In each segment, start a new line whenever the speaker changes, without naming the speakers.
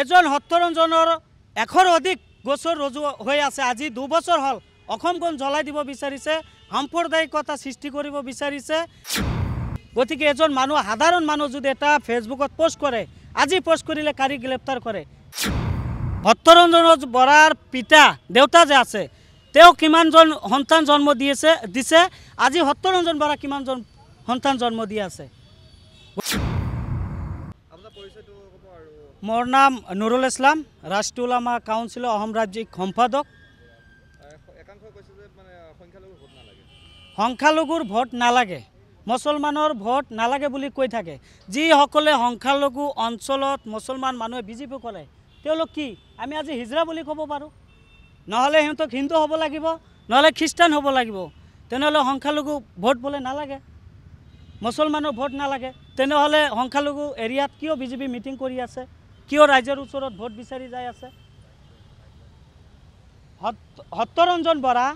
এজন সত্তৰজনৰ এশৰ অধিক গোচৰ ৰজু হৈ আছে আজি দুবছৰ হ'ল অসমখন জ্বলাই দিব বিচাৰিছে সাম্প্ৰদায়িকতা সৃষ্টি কৰিব বিচাৰিছে গতিকে এজন মানুহ সাধাৰণ মানুহ যদি এটা ফেচবুকত পষ্ট কৰে আজি পষ্ট কৰিলে কাৰী গ্ৰেপ্তাৰ কৰে সত্তৰঞ্জন বৰাৰ পিতা দেউতা যে আছে তেওঁ কিমানজন সন্তান জন্ম দি আছে দিছে আজি সত্তৰঞ্জন বৰা কিমানজন সন্তান জন্ম দি আছে মোর নাম নুরুল ইসলাম রাষ্ট্রীয় ওলামা কাউন্সিলর অহম রাজ্যিক সম্পাদক সংখ্যালঘুর ভোট নালাগে মুসলমানের ভোট নালাগে বলে কই থাকে যখন সংখ্যালঘু অঞ্চলত মুসলমান মানুষ বিজেপি করে কি আমি আজি হিজরা বলে কব পো নহলে সিহত হিন্দু হব লাগিব নহলে খ্রিস্টান হব লাগিব তেনহলে সংখ্যালঘু ভোট বলে নালাগে মুসলমানের ভোট নালাগে তেনহলে সংখ্যালঘু এরিয়াত কিয় বিজেপি মিটিং করে আছে কিয় ৰাইজৰ ওচৰত ভোট বিচাৰি যায় আছে সত্যৰঞ্জন বৰা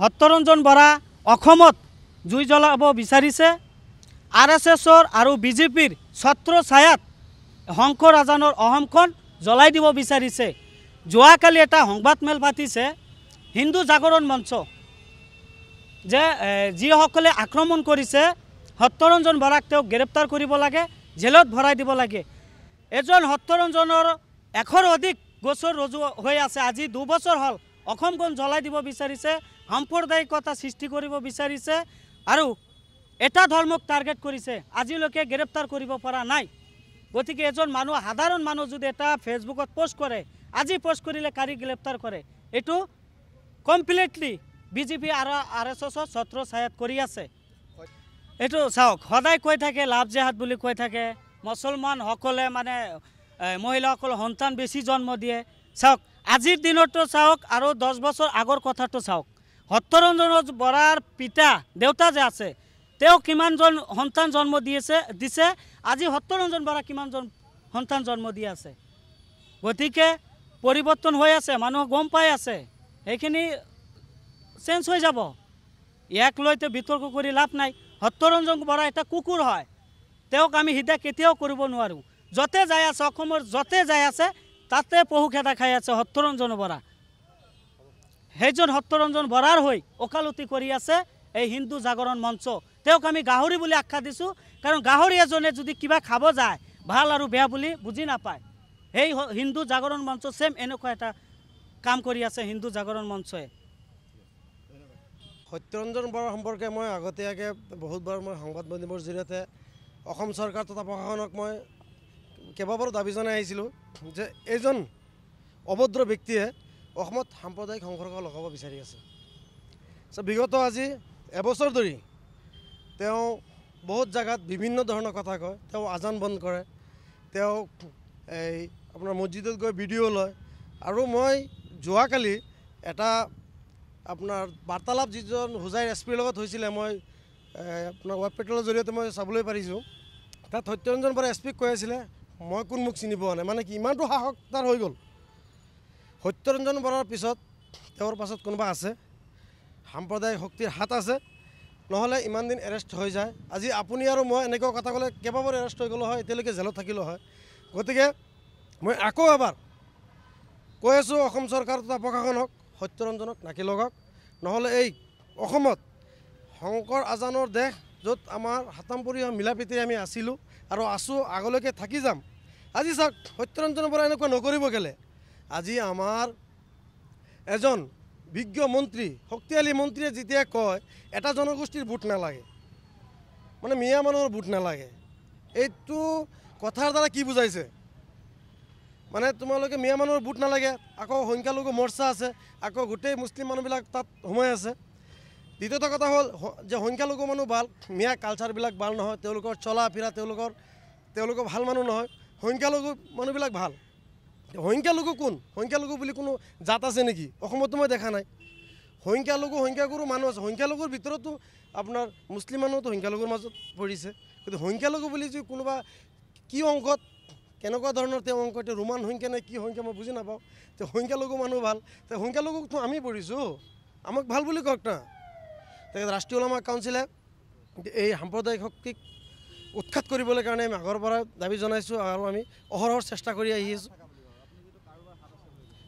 সত্যৰঞ্জন বৰা অসমত জুই জ্বলাব বিচাৰিছে আৰ এছ এছৰ আৰু বিজেপিৰ ছত্ৰ ছায়াত শংকৰ ৰাজানৰ অসমখন জ্বলাই দিব বিচাৰিছে যোৱাকালি এটা সংবাদমেল পাতিছে হিন্দু জাগৰণ মঞ্চ যে যিসকলে আক্ৰমণ কৰিছে সত্যৰঞ্জন বৰাক তেওঁক গ্ৰেপ্তাৰ কৰিব লাগে জেলত ভৰাই দিব লাগে এজন সত্তৰজনৰ এশৰ অধিক গোচৰ ৰজু হৈ আছে আজি দুবছৰ হ'ল অসমখন জ্বলাই দিব বিচাৰিছে সাম্প্ৰদায়িকতা সৃষ্টি কৰিব বিচাৰিছে আৰু এটা ধৰ্মক টাৰ্গেট কৰিছে আজিলৈকে গ্ৰেপ্তাৰ কৰিব পৰা নাই গতিকে এজন মানুহ সাধাৰণ মানুহ যদি এটা ফেচবুকত পষ্ট কৰে আজি পষ্ট কৰিলে কাৰি গ্ৰেপ্তাৰ কৰে এইটো কমপ্লিটলি বিজেপি আৰু আৰ এছ এছৰ ছত্ৰ ছায়াত কৰি আছে এইটো চাওক সদায় কৈ থাকে লাভ জেহাদ বুলি কৈ থাকে মুসলমান সকলে মানে মহিলাসকল সন্তান বেছি জন্ম দিয়ে চাওক আজিৰ দিনতো চাওক আৰু দহ বছৰ আগৰ কথাটো চাওক হত্যৰঞ্জন বৰাৰ পিতা দেউতা যে আছে তেওঁ কিমানজন সন্তান জন্ম দি আছে দিছে আজি হত্যরঞ্জন বৰা কিমানজন সন্তান জন্ম দি আছে গতিকে পৰিৱৰ্তন হৈ আছে মানুষ গম পাই আছে সেইখিনি চেঞ্জ হৈ যাব ইয়াক লো বিতৰ্ক কৰি লাভ নাই হত্যৰঞ্জন বৰা এটা কুকুৰ হয় তেওঁক আমি হৃদয় কেতিয়াও কৰিব নোৱাৰোঁ য'তে যাই আছে অসমৰ য'তে যাই আছে তাতে পশু খেদা খাই আছে সত্যৰঞ্জন বৰা সেইজন সত্যৰঞ্জন বৰাৰ হৈ ওকালতি কৰি আছে এই হিন্দু জাগৰণ মঞ্চ তেওঁক আমি গাহৰি বুলি আখ্যা দিছোঁ কাৰণ গাহৰি এজনে যদি কিবা খাব যায় ভাল আৰু বেয়া বুলি বুজি নাপায় সেই হিন্দু জাগৰণ মঞ্চ চেম এনেকুৱা এটা কাম কৰি আছে হিন্দু জাগৰণ মঞ্চই
সত্যৰঞ্জন বৰা সম্পৰ্কে মই আগতীয়াকৈ বহুতবাৰ মই সংবাদ মাধ্যমৰ জৰিয়তে অসম চৰকাৰ তথা প্ৰশাসনক মই কেইবাবাৰো দাবী জনাই আহিছিলোঁ যে এইজন অভদ্ৰ ব্যক্তিয়ে অসমত সাম্প্ৰদায়িক সংঘৰ্ষ লগাব বিচাৰি আছে চ' বিগত আজি এবছৰ ধৰি তেওঁ বহুত জেগাত বিভিন্ন ধৰণৰ কথা কয় তেওঁ আজান বন্ধ কৰে তেওঁ এই আপোনাৰ মছজিদত গৈ ভিডিঅ' লয় আৰু মই যোৱাকালি এটা আপোনাৰ বাৰ্তালাপ যিজন হোজাই এছ পিৰ লগত হৈছিলে মই আপোনাৰ ৱেব পৰ্টেলৰ জৰিয়তে মই চাবলৈ পাৰিছোঁ তাত সত্যৰঞ্জন বৰা এছ পিক কৈ আছিলে মই কোন মোক চিনি পোৱা নাই মানে কি ইমানটো সাহস তাৰ হৈ গ'ল সত্যৰঞ্জন বৰাৰ পিছত তেওঁৰ পাছত কোনোবা আছে সাম্প্ৰদায়িক শক্তিৰ হাত আছে নহ'লে ইমান দিন এৰেষ্ট হৈ যায় আজি আপুনি আৰু মই এনেকুৱা কথা ক'লে কেইবাবাৰ এৰেষ্ট হৈ গ'লো হয় এতিয়ালৈকে জেলত থাকিলোঁ হয় গতিকে মই আকৌ এবাৰ কৈ আছোঁ অসম চৰকাৰ তথা প্ৰশাসনক সত্যৰঞ্জনক নাকি লগাওক নহ'লে এই অসমত শংকৰ আজানৰ দেশ য'ত আমাৰ মিলা প্ৰীতিৰে আমি আছিলোঁ আৰু আছোঁ আগলৈকে থাকি যাম আজি চাওক সত্যৰঞ্জন বৰা এনেকুৱা নকৰিব গ'লে আজি আমাৰ এজন বিজ্ঞ মন্ত্ৰী শক্তিশালী মন্ত্ৰীয়ে যেতিয়া কয় এটা জনগোষ্ঠীৰ ভোট নালাগে মানে মিয়া মানুহৰ ভোট নালাগে এইটো কথাৰ দ্বাৰা কি বুজাইছে মানে তোমালোকে মিয়া মানুহৰ ভোট নালাগে আকৌ সংখ্যালঘু মৰ্চা আছে আকৌ গোটেই মুছলিম মানুহবিলাক তাত সোমাই আছে দ্বিতীয়ত কথা হ'ল যে সংখ্যালঘু মানুহ ভাল মিয়া কালচাৰবিলাক ভাল নহয় তেওঁলোকৰ চলা ফিৰা তেওঁলোকৰ তেওঁলোকৰ ভাল মানুহ নহয় সংখ্যালঘু মানুহবিলাক ভাল সংখ্যালঘু কোন সংখ্যালঘু বুলি কোনো জাত আছে নেকি অসমতো মই দেখা নাই সংখ্যালঘু সংখ্যাগুৰু মানুহ আছে সংখ্যালঘুৰ ভিতৰতো আপোনাৰ মুছলিম মানুহটো সংখ্যালঘুৰ মাজত পৰিছে গতিকে সংখ্যালঘু বুলি যদি কোনোবা কি অংশত কেনেকুৱা ধৰণৰ তেওঁ অংক এতিয়া ৰোমান সংখ্যা নে কি সংখ্যা মই বুজি নাপাওঁ তেওঁ সংখ্যালঘু মানুহ ভাল তেওঁ সংখ্যালঘুকতো আমি পঢ়িছোঁ আমাক ভাল বুলি কওক না তেখেত ৰাষ্ট্ৰীয় ওলামা কাউঞ্চিলে এই সাম্প্ৰদায়িক শক্তিক উৎখাত কৰিবলৈ কাৰণে আমি আগৰ পৰা দাবী জনাইছোঁ আৰু আমি অহৰহ চেষ্টা কৰি আহি আছোঁ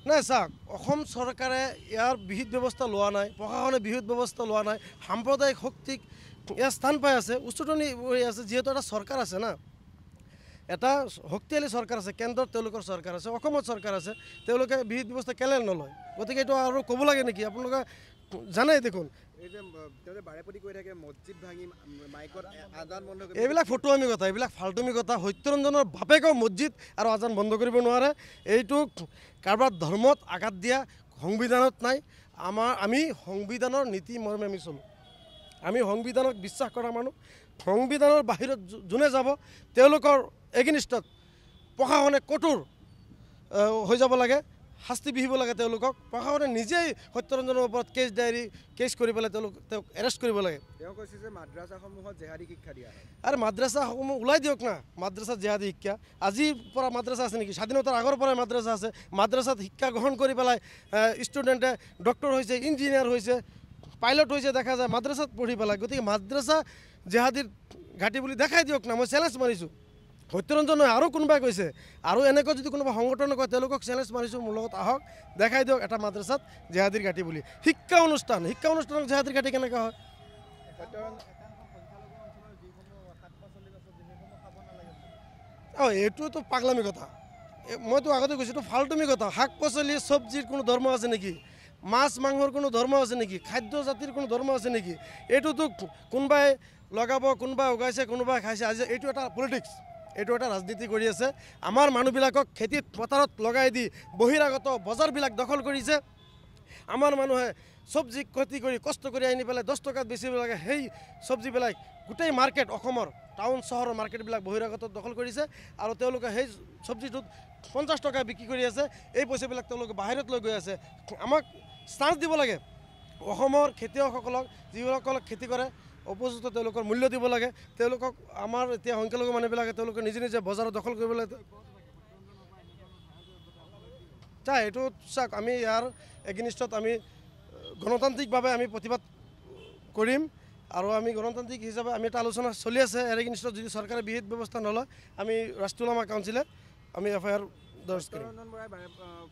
নাই চাওক অসম চৰকাৰে ইয়াৰ বিহিত ব্যৱস্থা লোৱা নাই প্ৰশাসনে বিহিত ব্যৱস্থা লোৱা নাই সাম্প্ৰদায়িক শক্তিক ইয়াৰ স্থান পাই আছে উচটনি হৈ আছে যিহেতু এটা চৰকাৰ আছে না এটা শক্তিশালী চৰকাৰ আছে কেন্দ্ৰত তেওঁলোকৰ চৰকাৰ আছে অসমত চৰকাৰ আছে তেওঁলোকে বিহিত ব্যৱস্থা কেলে নলয় গতিকে এইটো আৰু ক'ব লাগে নেকি আপোনালোকে জানেই দেখোন এইবিলাক ফটো আমি কথা এইবিলাক ফাল্টুমি কথা সত্যৰঞ্জনৰ বাপেকৰ মছজিদ আৰু আজান বন্ধ কৰিব নোৱাৰে এইটো কাৰোবাৰ ধৰ্মত আঘাত দিয়া সংবিধানত নাই আমাৰ আমি সংবিধানৰ নীতি মৰ্মে আমি চলোঁ আমি সংবিধানক বিশ্বাস কৰা মানুহ সংবিধানৰ বাহিৰত যোনে যাব তেওঁলোকৰ এগিনিষ্টত প্ৰশাসনে কঠোৰ হৈ যাব লাগে শাস্তি বিহিব লাগে তেওঁলোকক প্ৰশাসনে নিজেই সত্যৰঞ্জনৰ ওপৰত কেছ ডায়েৰী কেছ কৰি পেলাই তেওঁলোক তেওঁক এৰেষ্ট কৰিব লাগে তেওঁ কৈছে যে মাদ্ৰাছাসমূহত জেহাদী শিক্ষা দিয়া আৰু মাদ্ৰাছাসমূহ ওলাই দিয়ক না মাদ্ৰাছাত জেহাদী শিক্ষা আজিৰ পৰা মাদ্ৰাছা আছে নেকি স্বাধীনতাৰ আগৰ পৰাই মাদ্ৰাছা আছে মাদ্ৰাছাত শিক্ষা গ্ৰহণ কৰি পেলাই ষ্টুডেণ্টে ডক্টৰ হৈছে ইঞ্জিনিয়াৰ হৈছে পাইলট হৈছে দেখা যায় মাদ্ৰাছাত পঢ়ি পেলাই গতিকে মাদ্ৰাছা জেহাদীৰ ঘাটি বুলি দেখাই দিয়ক না মই চেলেঞ্জ মাৰিছোঁ সত্যৰঞ্জন নহয় আৰু কোনোবাই কৈছে আৰু এনেকুৱা যদি কোনোবা সংগঠনে কয় তেওঁলোকক চেলেঞ্জ মাৰিছোঁ মোৰ লগত আহক দেখাই দিয়ক এটা মাদ্ৰাছাত জেহাদীৰ ঘাটি বুলি শিক্ষা অনুষ্ঠান শিক্ষা অনুষ্ঠানক জেহাদীৰ ঘাটি কেনেকুৱা হয় অঁ এইটোতো পাগলামী কথা মইতো আগতে কৈছোঁ এইটো ফাল্টুমি কথা শাক পাচলি চব্জিৰ কোনো ধৰ্ম আছে নেকি মাছ মাংসৰ কোনো ধৰ্ম আছে নেকি খাদ্য জাতিৰ কোনো ধৰ্ম আছে নেকি এইটোতো কোনোবাই লগাব কোনোবাই উগাইছে কোনোবাই খাইছে আজি এইটো এটা পলিটিক্স এইটো এটা ৰাজনীতি কৰি আছে আমাৰ মানুহবিলাকক খেতিত পথাৰত লগাই দি বহিৰাগত বজাৰবিলাক দখল কৰিছে আমাৰ মানুহে চব্জি ক্ষতি কৰি কষ্ট কৰি আনি পেলাই দহ টকাত বেছি লাগে সেই চব্জিবিলাক গোটেই মাৰ্কেট অসমৰ টাউন চহৰৰ মাৰ্কেটবিলাক বহিৰাগত দখল কৰিছে আৰু তেওঁলোকে সেই চব্জিটোত পঞ্চাছ টকা বিক্ৰী কৰি আছে এই পইচাবিলাক তেওঁলোকে বাহিৰত লৈ গৈ আছে আমাক চাঞ্চ দিব লাগে অসমৰ খেতিয়কসকলক যিসকলক খেতি কৰে উপযুক্ত তেওঁলোকৰ মূল্য দিব লাগে তেওঁলোকক আমাৰ এতিয়া সংখ্যালঘু মানুহবিলাকে তেওঁলোকে নিজে নিজে বজাৰত দখল কৰিব লাগে চা এইটো চাওক আমি ইয়াৰ এগেনিষ্টত আমি গণতান্ত্ৰিকভাৱে আমি প্ৰতিবাদ কৰিম আৰু আমি গণতান্ত্ৰিক হিচাপে আমি এটা আলোচনা চলি আছে ইয়াৰ এগেনিষ্টত যদি চৰকাৰে বিহিত ব্যৱস্থা নলয় আমি ৰাষ্ট্ৰীয় লামা কাউঞ্চিলে আমি এফ আই আৰ বৰাই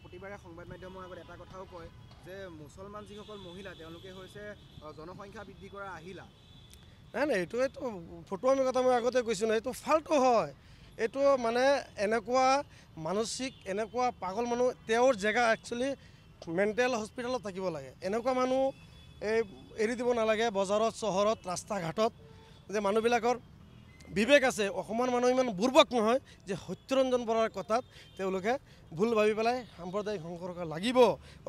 প্ৰতিবাৰে সংবাদ মাধ্যমৰ আগত এটা কথাও কয় যে মুছলমান যিসকল মহিলা তেওঁলোকে হৈছে জনসংখ্যা বৃদ্ধি কৰা আহিলা নাই নাই এইটো এইটো ফটো আমি কথা মই আগতে কৈছোঁ নহয় এইটো ফাল্টু হয় এইটো মানে এনেকুৱা মানসিক এনেকুৱা পাগল মানুহ তেওঁৰ জেগা একচুৱেলি মেণ্টেল হস্পিটেলত থাকিব লাগে এনেকুৱা মানুহ এই এৰি দিব নালাগে বজাৰত চহৰত ৰাস্তা ঘাটত যে মানুহবিলাকৰ বিবেক আছে অসমৰ মানুহ ইমান বুৰ্বক নহয় যে সত্যৰঞ্জন বৰাৰ কথাত তেওঁলোকে ভুল ভাবি পেলাই সাম্প্ৰদায়িক সংকৰ্ষ লাগিব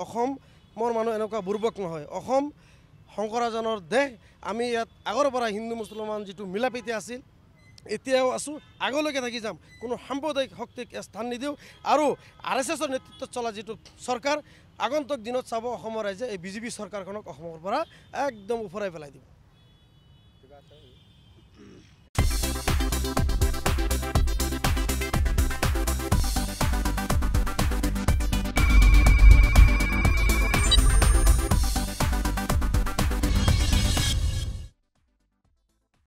অসমৰ মানুহ এনেকুৱা বুৰ্বক নহয় অসম শংকৰাজনৰ দেহ আমি ইয়াত আগৰ পৰা হিন্দু মুছলমান যিটো মিলা প্ৰীতি আছিল এতিয়াও আছোঁ আগলৈকে থাকি যাম কোনো সাম্প্ৰদায়িক শক্তিক স্থান নিদিওঁ আৰু আৰ এছ এছৰ নেতৃত্বত চলা যিটো চৰকাৰ আগন্তুক দিনত চাব অসমৰ ৰাইজে এই বিজেপি চৰকাৰখনক অসমৰ পৰা একদম ওফৰাই পেলাই দিব